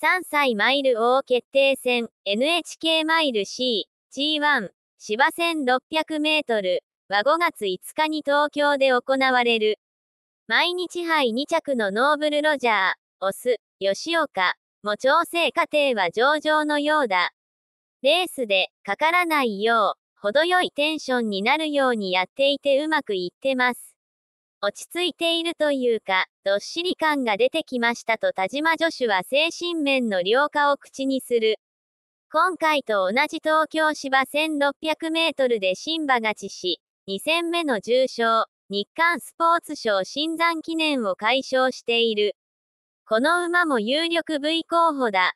3歳マイル王決定戦 NHK マイル C、G1、芝1 600メートルは5月5日に東京で行われる。毎日杯2着のノーブル・ロジャー、オス、吉岡も調整過程は上々のようだ。レースでかからないよう、程よいテンションになるようにやっていてうまくいってます。落ち着いているというか、どっしり感が出てきましたと田島助手は精神面の良化を口にする。今回と同じ東京芝1600メートルで新馬勝ちし、2戦目の重賞、日刊スポーツ賞新山記念を解消している。この馬も有力 V 候補だ。